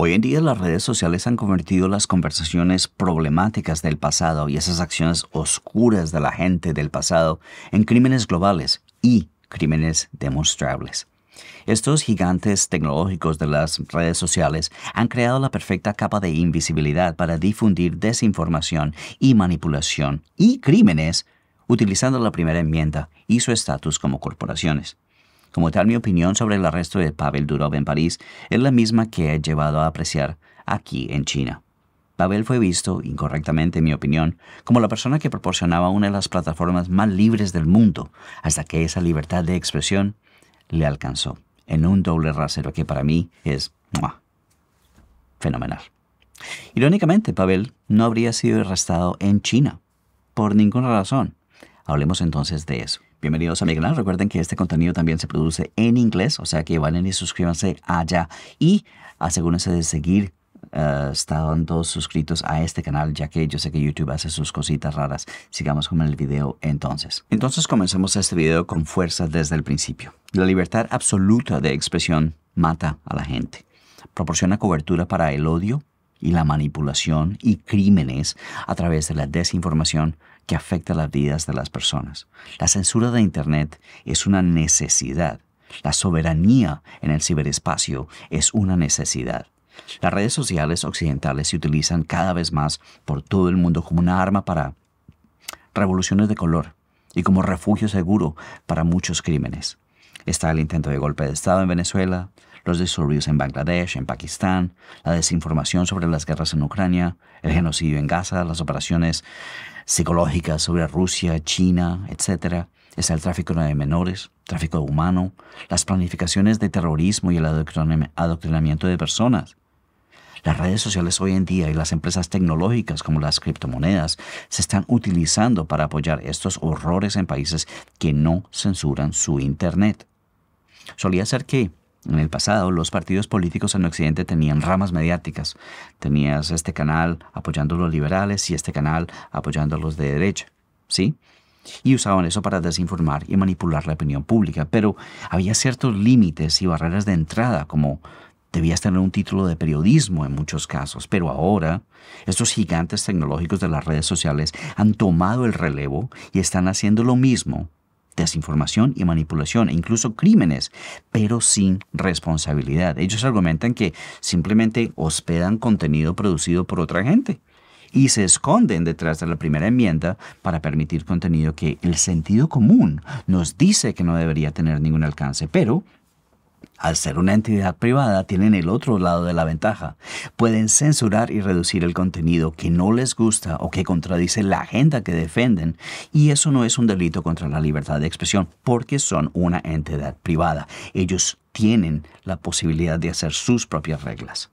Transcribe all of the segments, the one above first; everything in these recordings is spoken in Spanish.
Hoy en día las redes sociales han convertido las conversaciones problemáticas del pasado y esas acciones oscuras de la gente del pasado en crímenes globales y crímenes demostrables. Estos gigantes tecnológicos de las redes sociales han creado la perfecta capa de invisibilidad para difundir desinformación y manipulación y crímenes utilizando la primera enmienda y su estatus como corporaciones. Como tal, mi opinión sobre el arresto de Pavel Durov en París es la misma que he llevado a apreciar aquí en China. Pavel fue visto, incorrectamente en mi opinión, como la persona que proporcionaba una de las plataformas más libres del mundo, hasta que esa libertad de expresión le alcanzó, en un doble rasero que para mí es fenomenal. Irónicamente, Pavel no habría sido arrestado en China, por ninguna razón. Hablemos entonces de eso. Bienvenidos a mi canal. Recuerden que este contenido también se produce en inglés, o sea que vayan y suscríbanse allá y asegúrense de seguir eh, estando suscritos a este canal, ya que yo sé que YouTube hace sus cositas raras. Sigamos con el video entonces. Entonces comencemos este video con fuerza desde el principio. La libertad absoluta de expresión mata a la gente. Proporciona cobertura para el odio y la manipulación y crímenes a través de la desinformación que afecta las vidas de las personas. La censura de Internet es una necesidad. La soberanía en el ciberespacio es una necesidad. Las redes sociales occidentales se utilizan cada vez más por todo el mundo como una arma para revoluciones de color y como refugio seguro para muchos crímenes. Está el intento de golpe de Estado en Venezuela, los disturbios en Bangladesh, en Pakistán, la desinformación sobre las guerras en Ucrania, el genocidio en Gaza, las operaciones psicológicas sobre Rusia, China, etc. Está el tráfico de menores, tráfico humano, las planificaciones de terrorismo y el adoctrinamiento de personas. Las redes sociales hoy en día y las empresas tecnológicas como las criptomonedas se están utilizando para apoyar estos horrores en países que no censuran su Internet. Solía ser que en el pasado, los partidos políticos en Occidente tenían ramas mediáticas. Tenías este canal apoyando a los liberales y este canal apoyando a los de derecha. ¿Sí? Y usaban eso para desinformar y manipular la opinión pública. Pero había ciertos límites y barreras de entrada, como debías tener un título de periodismo en muchos casos, pero ahora estos gigantes tecnológicos de las redes sociales han tomado el relevo y están haciendo lo mismo desinformación y manipulación e incluso crímenes, pero sin responsabilidad. Ellos argumentan que simplemente hospedan contenido producido por otra gente y se esconden detrás de la primera enmienda para permitir contenido que el sentido común nos dice que no debería tener ningún alcance, pero al ser una entidad privada, tienen el otro lado de la ventaja. Pueden censurar y reducir el contenido que no les gusta o que contradice la agenda que defienden, y eso no es un delito contra la libertad de expresión, porque son una entidad privada. Ellos tienen la posibilidad de hacer sus propias reglas.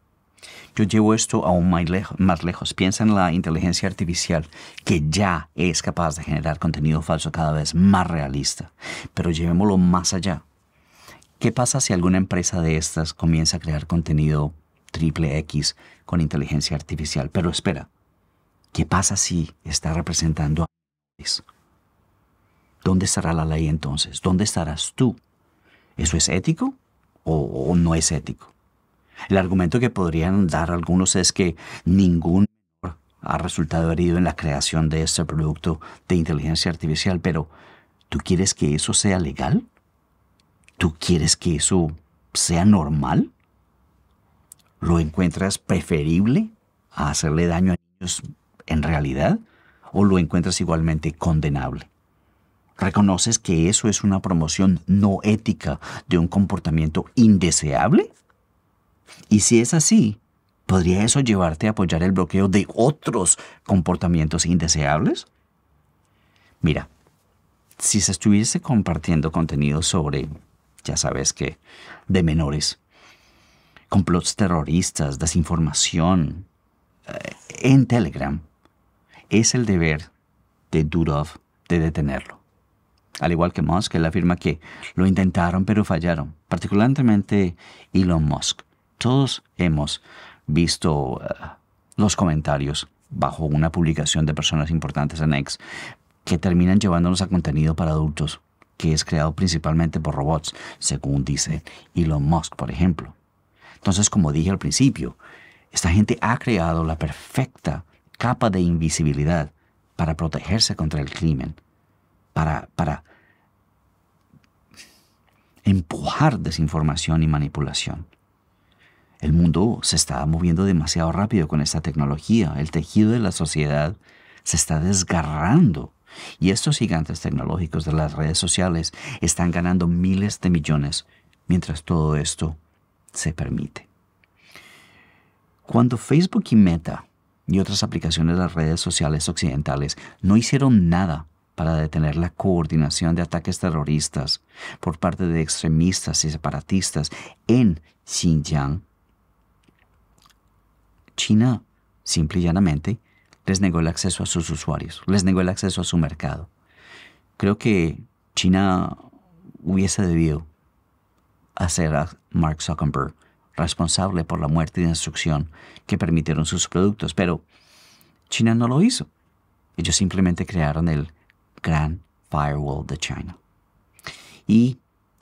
Yo llevo esto aún más lejos, Piensa en la inteligencia artificial, que ya es capaz de generar contenido falso cada vez más realista, pero llevémoslo más allá ¿Qué pasa si alguna empresa de estas comienza a crear contenido triple X con inteligencia artificial? Pero espera, ¿qué pasa si está representando a... ¿Dónde estará la ley entonces? ¿Dónde estarás tú? ¿Eso es ético o, no es ético? El argumento que podrían dar algunos es que ningún ha resultado herido en la creación de este producto de inteligencia artificial, pero ¿tú quieres que eso sea legal? ¿Tú quieres que eso sea normal? ¿Lo encuentras preferible a hacerle daño a ellos en realidad? ¿O lo encuentras igualmente condenable? ¿Reconoces que eso es una promoción no ética de un comportamiento indeseable? Y si es así, ¿podría eso llevarte a apoyar el bloqueo de otros comportamientos indeseables? Mira, si se estuviese compartiendo contenido sobre ya sabes que, de menores. Complots terroristas, desinformación. Eh, en Telegram es el deber de Durov de detenerlo. Al igual que Musk, él afirma que lo intentaron pero fallaron, particularmente Elon Musk. Todos hemos visto eh, los comentarios bajo una publicación de personas importantes en X que terminan llevándonos a contenido para adultos que es creado principalmente por robots, según dice Elon Musk, por ejemplo. Entonces, como dije al principio, esta gente ha creado la perfecta capa de invisibilidad para protegerse contra el crimen, para, para empujar desinformación y manipulación. El mundo se está moviendo demasiado rápido con esta tecnología, el tejido de la sociedad se está desgarrando y estos gigantes tecnológicos de las redes sociales están ganando miles de millones mientras todo esto se permite. Cuando Facebook y Meta y otras aplicaciones de las redes sociales occidentales no hicieron nada para detener la coordinación de ataques terroristas por parte de extremistas y separatistas en Xinjiang, China simple y llanamente les negó el acceso a sus usuarios, les negó el acceso a su mercado. Creo que China hubiese debido hacer a Mark Zuckerberg responsable por la muerte y destrucción que permitieron sus productos, pero China no lo hizo. Ellos simplemente crearon el Gran Firewall de China. Y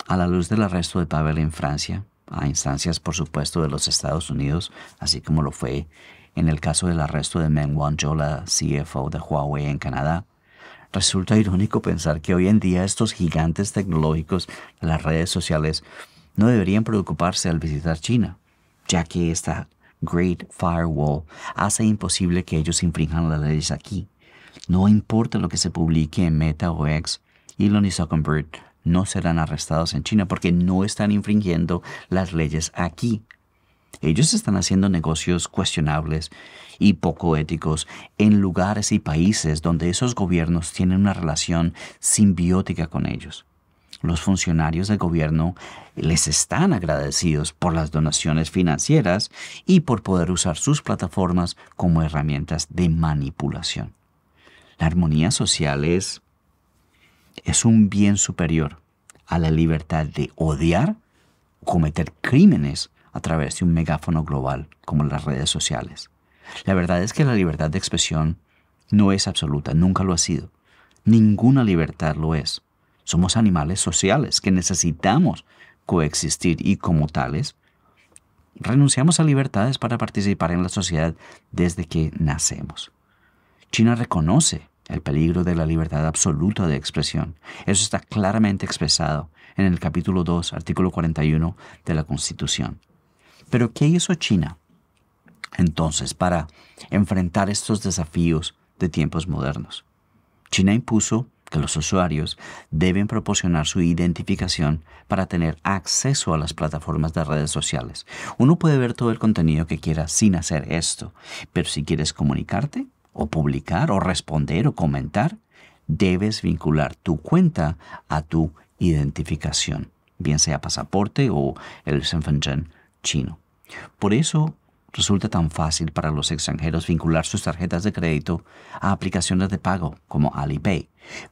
a la luz del arresto de Pavel en Francia, a instancias por supuesto de los Estados Unidos, así como lo fue en el caso del arresto de Meng Wanzhou, CFO de Huawei en Canadá, resulta irónico pensar que hoy en día estos gigantes tecnológicos de las redes sociales no deberían preocuparse al visitar China, ya que esta Great Firewall hace imposible que ellos infrinjan las leyes aquí. No importa lo que se publique en Meta o X, Elon y Zuckerberg no serán arrestados en China porque no están infringiendo las leyes aquí. Ellos están haciendo negocios cuestionables y poco éticos en lugares y países donde esos gobiernos tienen una relación simbiótica con ellos. Los funcionarios del gobierno les están agradecidos por las donaciones financieras y por poder usar sus plataformas como herramientas de manipulación. La armonía social es, es un bien superior a la libertad de odiar, cometer crímenes a través de un megáfono global como las redes sociales. La verdad es que la libertad de expresión no es absoluta, nunca lo ha sido. Ninguna libertad lo es. Somos animales sociales que necesitamos coexistir y como tales, renunciamos a libertades para participar en la sociedad desde que nacemos. China reconoce el peligro de la libertad absoluta de expresión. Eso está claramente expresado en el capítulo 2, artículo 41 de la Constitución. Pero ¿qué hizo China entonces para enfrentar estos desafíos de tiempos modernos? China impuso que los usuarios deben proporcionar su identificación para tener acceso a las plataformas de redes sociales. Uno puede ver todo el contenido que quiera sin hacer esto, pero si quieres comunicarte o publicar o responder o comentar, debes vincular tu cuenta a tu identificación, bien sea pasaporte o el chino. Por eso resulta tan fácil para los extranjeros vincular sus tarjetas de crédito a aplicaciones de pago como Alipay,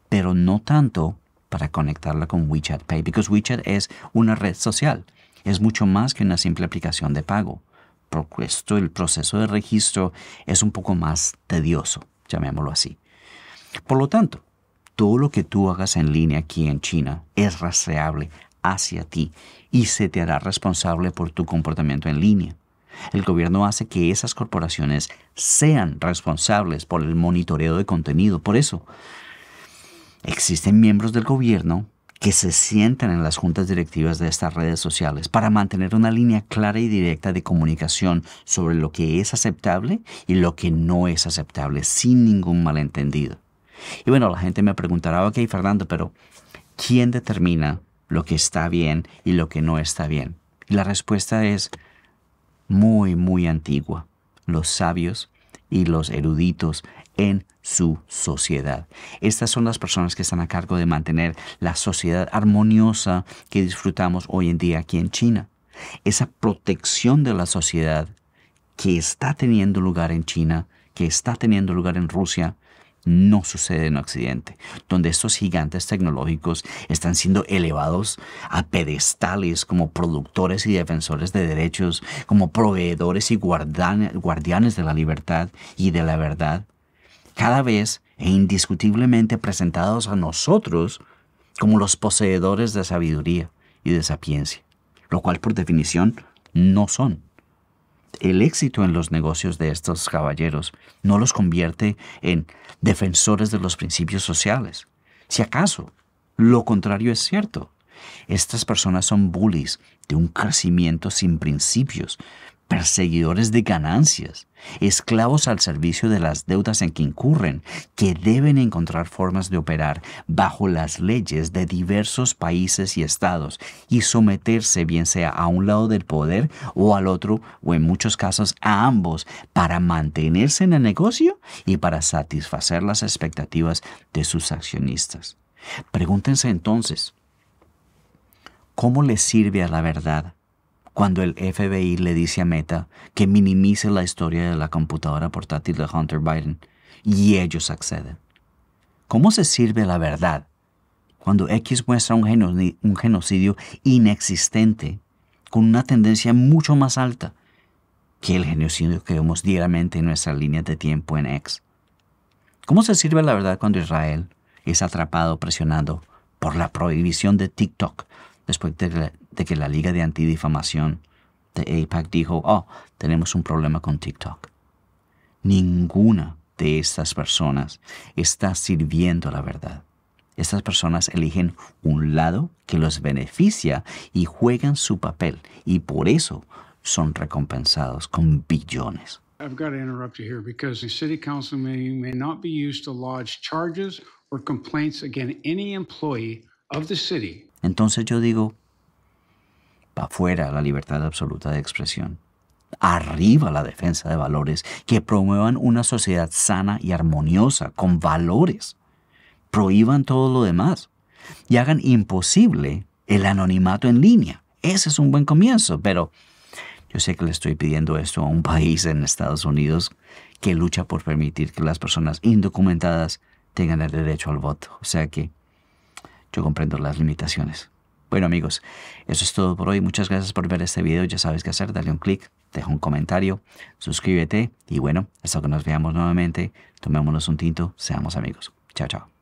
pero no tanto para conectarla con WeChat Pay, porque WeChat es una red social, es mucho más que una simple aplicación de pago. Por esto el proceso de registro es un poco más tedioso, llamémoslo así. Por lo tanto, todo lo que tú hagas en línea aquí en China es rastreable hacia ti y se te hará responsable por tu comportamiento en línea. El gobierno hace que esas corporaciones sean responsables por el monitoreo de contenido. Por eso, existen miembros del gobierno que se sientan en las juntas directivas de estas redes sociales para mantener una línea clara y directa de comunicación sobre lo que es aceptable y lo que no es aceptable, sin ningún malentendido. Y bueno, la gente me preguntará, ok Fernando, pero ¿quién determina lo que está bien y lo que no está bien? Y la respuesta es muy, muy antigua. Los sabios y los eruditos en su sociedad. Estas son las personas que están a cargo de mantener la sociedad armoniosa que disfrutamos hoy en día aquí en China. Esa protección de la sociedad que está teniendo lugar en China, que está teniendo lugar en Rusia, no sucede en Occidente, donde estos gigantes tecnológicos están siendo elevados a pedestales como productores y defensores de derechos, como proveedores y guardianes de la libertad y de la verdad, cada vez e indiscutiblemente presentados a nosotros como los poseedores de sabiduría y de sapiencia, lo cual por definición no son el éxito en los negocios de estos caballeros no los convierte en defensores de los principios sociales. Si acaso, lo contrario es cierto. Estas personas son bullies de un crecimiento sin principios, perseguidores de ganancias, esclavos al servicio de las deudas en que incurren, que deben encontrar formas de operar bajo las leyes de diversos países y estados y someterse bien sea a un lado del poder o al otro, o en muchos casos a ambos, para mantenerse en el negocio y para satisfacer las expectativas de sus accionistas. Pregúntense entonces, ¿cómo les sirve a la verdad cuando el FBI le dice a Meta que minimice la historia de la computadora portátil de Hunter Biden y ellos acceden. ¿Cómo se sirve la verdad cuando X muestra un, genocidio inexistente con una tendencia mucho más alta que el genocidio que vemos diariamente en nuestras líneas de tiempo en X? ¿Cómo se sirve la verdad cuando Israel es atrapado presionado por la prohibición de TikTok después de la, de que la Liga de Antidifamación de APAC dijo, oh, tenemos un problema con TikTok. Ninguna de estas personas está sirviendo la verdad. Estas personas eligen un lado que los beneficia y juegan su papel y por eso son recompensados con billones. Entonces yo digo, Afuera la libertad absoluta de expresión. Arriba la defensa de valores que promuevan una sociedad sana y armoniosa, con valores. Prohíban todo lo demás y hagan imposible el anonimato en línea. Ese es un buen comienzo, pero yo sé que le estoy pidiendo esto a un país en Estados Unidos que lucha por permitir que las personas indocumentadas tengan el derecho al voto. O sea que yo comprendo las limitaciones. Bueno amigos, eso es todo por hoy. Muchas gracias por ver este video. Ya sabes qué hacer. Dale un clic, deja un comentario, suscríbete y bueno, hasta que nos veamos nuevamente, tomémonos un tinto, seamos amigos. Chao, chao.